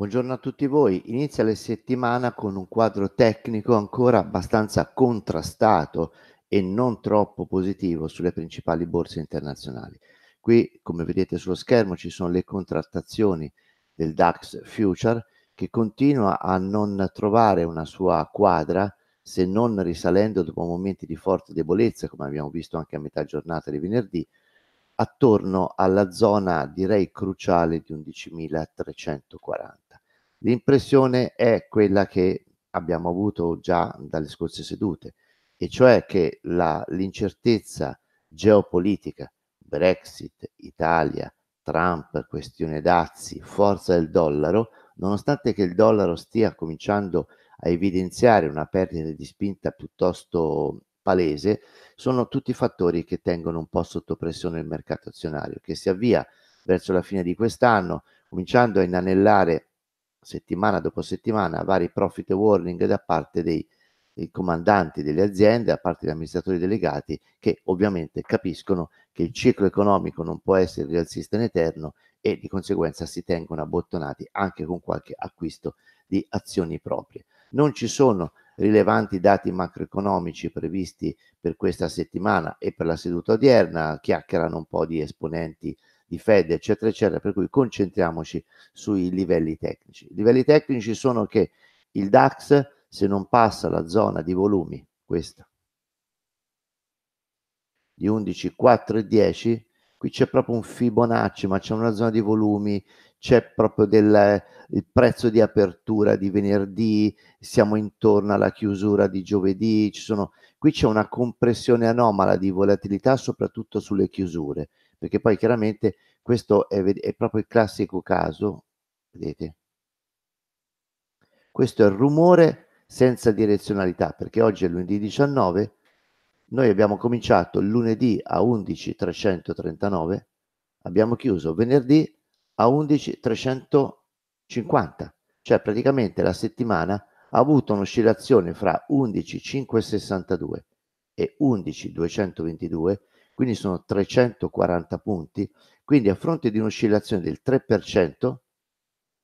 Buongiorno a tutti voi. Inizia la settimana con un quadro tecnico ancora abbastanza contrastato e non troppo positivo sulle principali borse internazionali. Qui, come vedete sullo schermo, ci sono le contrattazioni del DAX Future che continua a non trovare una sua quadra se non risalendo dopo momenti di forte debolezza, come abbiamo visto anche a metà giornata di venerdì, attorno alla zona direi cruciale di 11.340. L'impressione è quella che abbiamo avuto già dalle scorse sedute, e cioè che la, l'incertezza geopolitica, Brexit, Italia, Trump, questione dazi, forza del dollaro, nonostante che il dollaro stia cominciando a evidenziare una perdita di spinta piuttosto palese, sono tutti fattori che tengono un po' sotto pressione il mercato azionario, che si avvia verso la fine di quest'anno, cominciando a inanellare settimana dopo settimana vari profit warning da parte dei, comandanti delle aziende, da parte degli amministratori delegati, che ovviamente capiscono che il ciclo economico non può essere rialzista in eterno e di conseguenza si tengono abbottonati anche con qualche acquisto di azioni proprie. Non ci sono rilevanti dati macroeconomici previsti per questa settimana e per la seduta odierna, chiacchierano un po' di esponenti di Fed, eccetera, eccetera, per cui concentriamoci sui livelli tecnici. I livelli tecnici sono che il DAX, se non passa la zona di volumi, questa, di 11, 4 e 10, qui c'è proprio un Fibonacci, ma c'è una zona di volumi, c'è proprio del, il prezzo di apertura di venerdì, siamo intorno alla chiusura di giovedì, ci sono, qui c'è una compressione anomala di volatilità soprattutto sulle chiusure perché poi chiaramente questo è, è proprio il classico caso, vedete? Questo è il rumore senza direzionalità, perché oggi è lunedì 19, noi abbiamo cominciato lunedì a 11.339, abbiamo chiuso venerdì a 11.350, cioè praticamente la settimana ha avuto un'oscillazione fra 11.562 e 11.222 quindi sono 340 punti, quindi a fronte di un'oscillazione del 3%,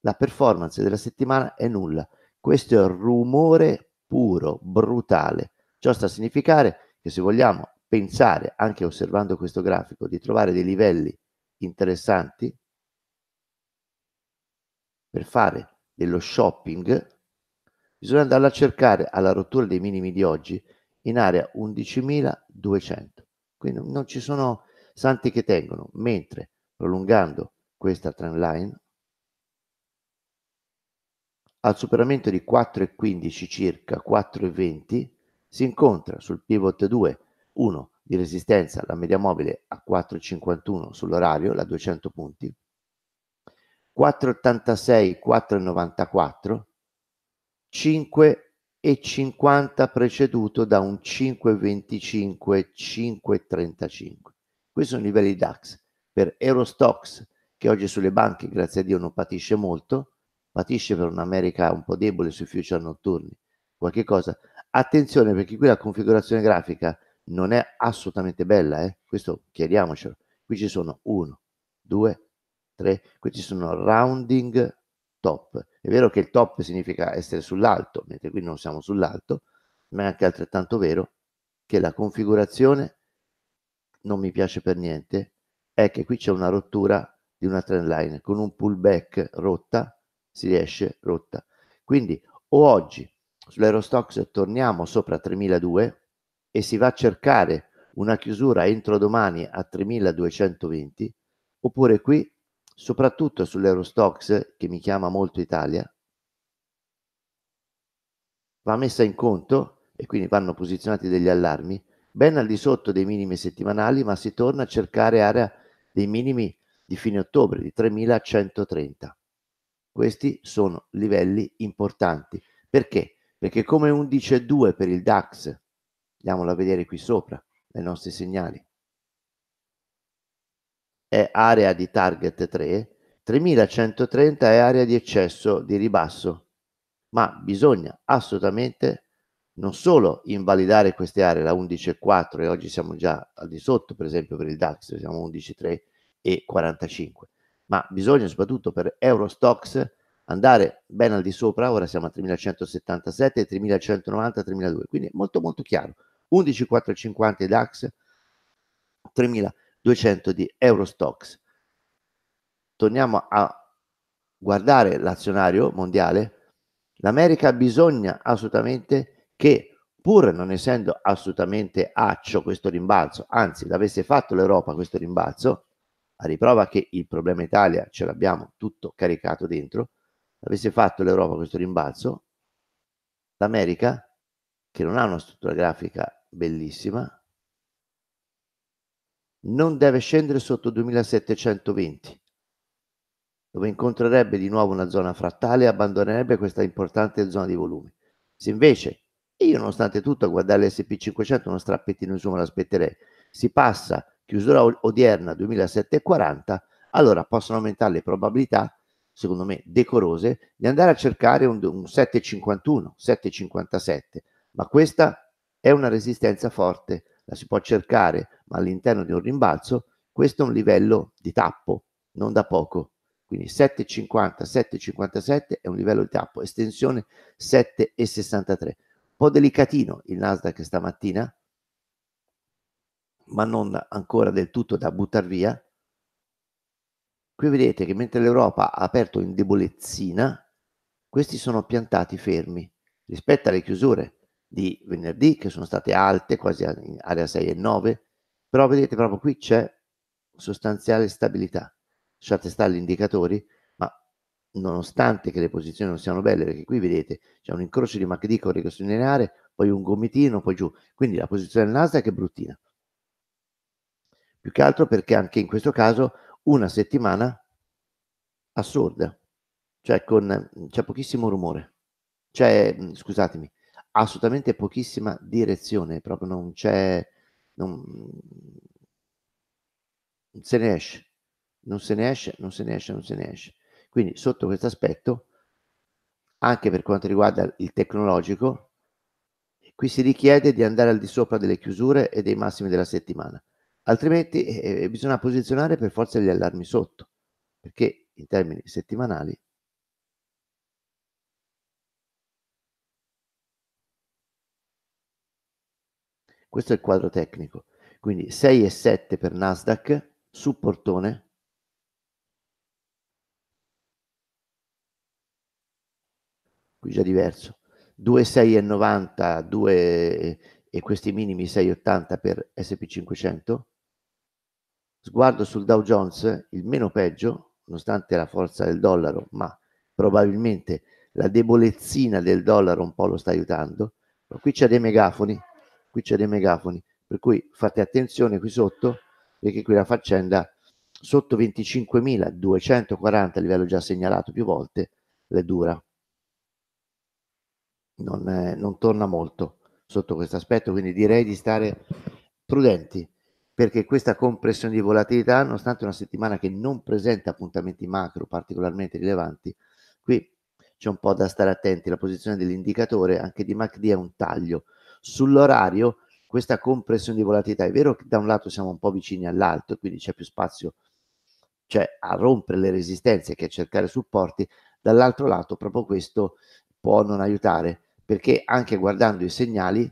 la performance della settimana è nulla. Questo è rumore puro, brutale. Ciò sta a significare che se vogliamo pensare, anche osservando questo grafico, di trovare dei livelli interessanti per fare dello shopping, bisogna andarla a cercare alla rottura dei minimi di oggi in area 11.200. Quindi non ci sono santi che tengono, mentre prolungando questa trend line al superamento di 4,15 circa 4,20 si incontra sul pivot 2 1 di resistenza la media mobile a 4,51 sull'orario, la 200 punti, 4,86, 4,94, 5 e 50 preceduto da un 5,25 5,35. Questi sono i livelli DAX. Per Eurostox, che oggi sulle banche, grazie a Dio, non patisce molto, patisce per un'America un po' debole sui future notturni, qualche cosa. Attenzione perché qui la configurazione grafica non è assolutamente bella, eh? questo chiariamocelo. Qui ci sono 1, 2, 3, questi sono rounding top. È vero che il top significa essere sull'alto, mentre qui non siamo sull'alto, ma è anche altrettanto vero che la configurazione non mi piace per niente, è che qui c'è una rottura di una trend line, con un pullback rotta si riesce rotta. Quindi o oggi sull'Aerostox torniamo sopra 3.200 e si va a cercare una chiusura entro domani a 3220, oppure qui soprattutto sull'Eurostox, che mi chiama molto Italia, va messa in conto, e quindi vanno posizionati degli allarmi, ben al di sotto dei minimi settimanali, ma si torna a cercare area dei minimi di fine ottobre, di 3.130. Questi sono livelli importanti. Perché? Perché come 11,2 per il DAX, andiamolo a vedere qui sopra, nei nostri segnali, è area di target 3, 3130 è area di eccesso di ribasso, ma bisogna assolutamente non solo invalidare queste aree, la 11.4 e oggi siamo già al di sotto, per esempio per il DAX siamo 11.3 e 45, ma bisogna soprattutto per Eurostox andare ben al di sopra, ora siamo a 3177, 3190, 3200, quindi molto molto chiaro, 11.450 DAX, 3000 200 di Eurostox. Torniamo a guardare l'azionario mondiale. L'America bisogna assolutamente che pur non essendo assolutamente accio questo rimbalzo, anzi l'avesse fatto l'Europa questo rimbalzo, a riprova che il problema Italia ce l'abbiamo tutto caricato dentro, avesse fatto l'Europa questo rimbalzo, l'America, che non ha una struttura grafica bellissima, non deve scendere sotto 2720, dove incontrerebbe di nuovo una zona frattale e abbandonerebbe questa importante zona di volume. Se invece io nonostante tutto a guardare l'SP500 uno strappettino in su me l'aspetterei, si passa chiusura odierna 2740, allora possono aumentare le probabilità, secondo me decorose, di andare a cercare un, un 751, 757, ma questa è una resistenza forte, la si può cercare ma all'interno di un rimbalzo, questo è un livello di tappo, non da poco. Quindi 7,50, 7,57 è un livello di tappo, estensione 7,63. Un po' delicatino il Nasdaq stamattina, ma non ancora del tutto da buttare via. Qui vedete che mentre l'Europa ha aperto in debolezza, questi sono piantati fermi rispetto alle chiusure di venerdì che sono state alte, quasi in area 6 e 9, però vedete proprio qui c'è sostanziale stabilità. Lasciate stare gli indicatori, ma nonostante che le posizioni non siano belle, perché qui vedete c'è un incrocio di MACD con regressione lineare, poi un gomitino, poi giù. Quindi la posizione del Nasdaq è bruttina. Più che altro perché anche in questo caso una settimana assurda, cioè con, c'è pochissimo rumore, c'è, scusatemi, assolutamente pochissima direzione, proprio non c'è non, non se ne esce, non se ne esce, non se ne esce, non se ne esce. Quindi sotto questo aspetto, anche per quanto riguarda il tecnologico, qui si richiede di andare al di sopra delle chiusure e dei massimi della settimana, altrimenti eh, eh bisogna posizionare per forza gli allarmi sotto, perché in termini settimanali Questo è il quadro tecnico. Quindi 6,7 per Nasdaq, supportone, qui già diverso, 2,6,90, 2 e questi minimi 6,80 per SP500. Sguardo sul Dow Jones, il meno peggio, nonostante la forza del dollaro, ma probabilmente la debolezzina del dollaro un po' lo sta aiutando. Qui c'è dei megafoni, qui c'è dei megafoni, per cui fate attenzione qui sotto, perché qui la faccenda sotto 25.240 a livello già segnalato più volte, le dura. Non, eh, non torna molto sotto questo aspetto, quindi direi di stare prudenti perché questa compressione di volatilità, nonostante una settimana che non presenta appuntamenti macro particolarmente rilevanti, qui c'è un po' da stare attenti, la posizione dell'indicatore anche di MACD è un taglio, Sull'orario questa compressione di volatilità è vero che da un lato siamo un po' vicini all'alto quindi c'è più spazio cioè, a rompere le resistenze che a cercare supporti, dall'altro lato proprio questo può non aiutare perché anche guardando i segnali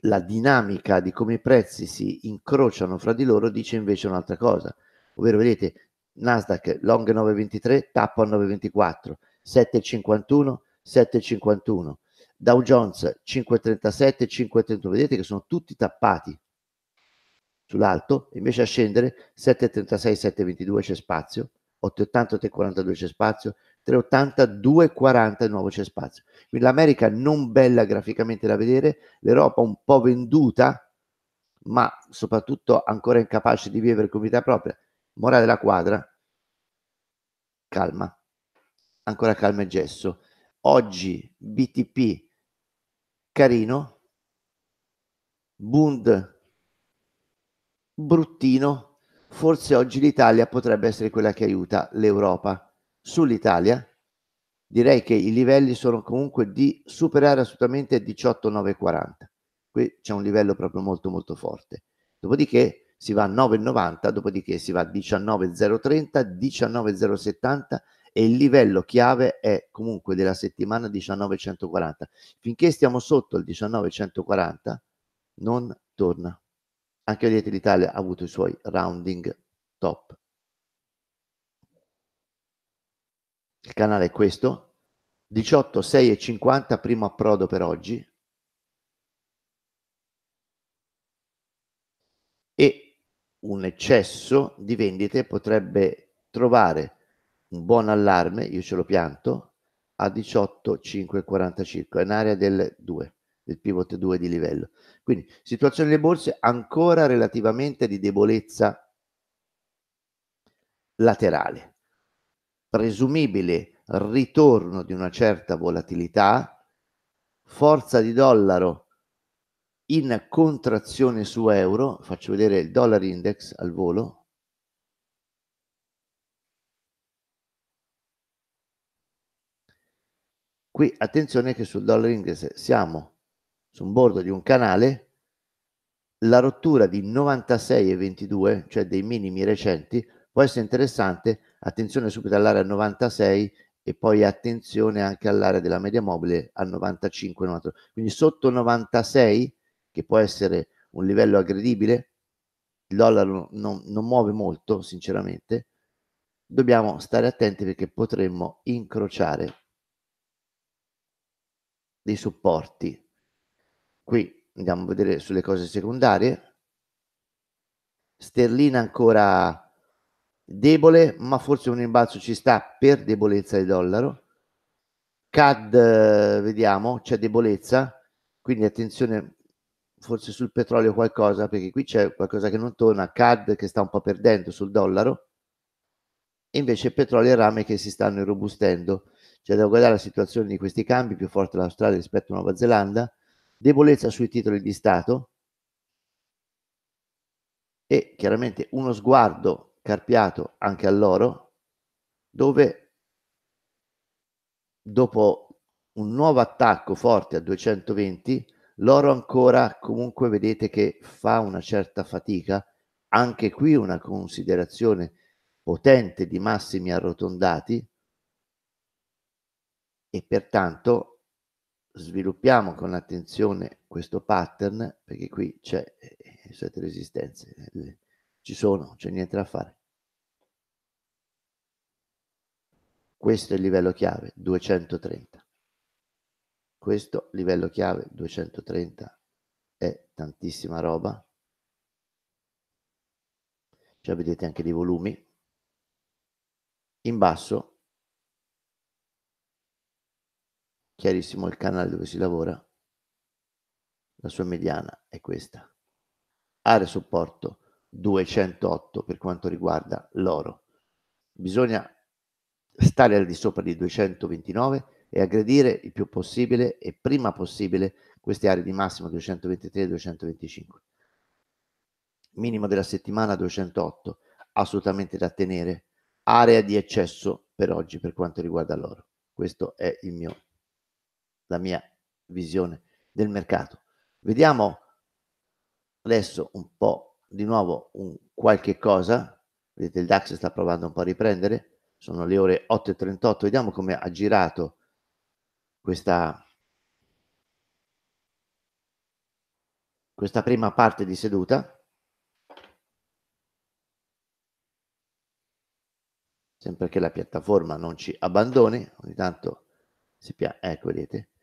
la dinamica di come i prezzi si incrociano fra di loro dice invece un'altra cosa, ovvero vedete Nasdaq long 923 a 924, 751, 751, Dow Jones 537, 531, vedete che sono tutti tappati sull'alto, invece a scendere 736, 722 c'è spazio, 880, 342 c'è spazio, 380, 240 di nuovo c'è spazio. Quindi l'America non bella graficamente da vedere, l'Europa un po' venduta, ma soprattutto ancora incapace di vivere con vita propria. Morale della quadra, calma, ancora calma e gesso. Oggi BTP carino, Bund, bruttino, forse oggi l'Italia potrebbe essere quella che aiuta l'Europa. Sull'Italia direi che i livelli sono comunque di superare assolutamente 18,940. Qui c'è un livello proprio molto molto forte. Dopodiché si va a 9,90, dopodiché si va a 19,030, 19,070 e il livello chiave è comunque della settimana 1940. Finché stiamo sotto il 1940 non torna. Anche vedete l'Italia ha avuto i suoi rounding top. Il canale è questo, 18, 6 e 50, primo approdo per oggi. E un eccesso di vendite potrebbe trovare un buon allarme, io ce lo pianto, a 18,545, è un'area del 2, del pivot 2 di livello. Quindi situazione delle borse ancora relativamente di debolezza laterale. Presumibile ritorno di una certa volatilità, forza di dollaro in contrazione su euro, faccio vedere il dollar index al volo, Qui attenzione che sul dollaro inglese siamo su un bordo di un canale, la rottura di 96,22, cioè dei minimi recenti, può essere interessante, attenzione subito all'area 96 e poi attenzione anche all'area della media mobile a 95, quindi sotto 96 che può essere un livello aggredibile, il dollaro non, non muove molto sinceramente, dobbiamo stare attenti perché potremmo incrociare dei supporti. Qui andiamo a vedere sulle cose secondarie. Sterlina ancora debole, ma forse un rimbalzo ci sta per debolezza di dollaro. CAD, eh, vediamo, c'è debolezza, quindi attenzione forse sul petrolio qualcosa, perché qui c'è qualcosa che non torna, CAD che sta un po' perdendo sul dollaro, e invece petrolio e rame che si stanno irrobustendo. C'è cioè, da guardare la situazione di questi cambi, più forte l'Australia rispetto a Nuova Zelanda, debolezza sui titoli di Stato e chiaramente uno sguardo carpiato anche all'oro, dove dopo un nuovo attacco forte a 220, l'oro ancora comunque vedete che fa una certa fatica, anche qui una considerazione potente di massimi arrotondati, e pertanto sviluppiamo con attenzione questo pattern perché qui c'è eh, sette resistenze, eh, ci sono, non c'è niente da fare. Questo è il livello chiave 230. Questo livello chiave 230 è tantissima roba. Cioè vedete anche dei volumi. In basso chiarissimo il canale dove si lavora, la sua mediana è questa. Area supporto 208 per quanto riguarda l'oro. Bisogna stare al di sopra di 229 e aggredire il più possibile e prima possibile queste aree di massimo 223-225. Minimo della settimana 208, assolutamente da tenere. Area di eccesso per oggi per quanto riguarda l'oro. Questo è il mio la mia visione del mercato. Vediamo adesso un po' di nuovo un qualche cosa, vedete il DAX sta provando un po' a riprendere, sono le ore 8.38, vediamo come ha girato questa, questa prima parte di seduta. Sempre che la piattaforma non ci abbandoni, ogni tanto si piace, ecco eh, vedete,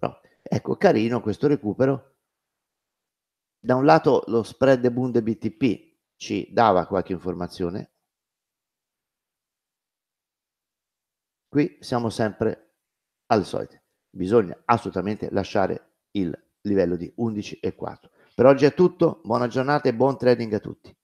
No. Ecco, carino questo recupero. Da un lato lo spread Bunde BTP ci dava qualche informazione. Qui siamo sempre al solito. Bisogna assolutamente lasciare il livello di 11 e 4. Per oggi è tutto, buona giornata e buon trading a tutti.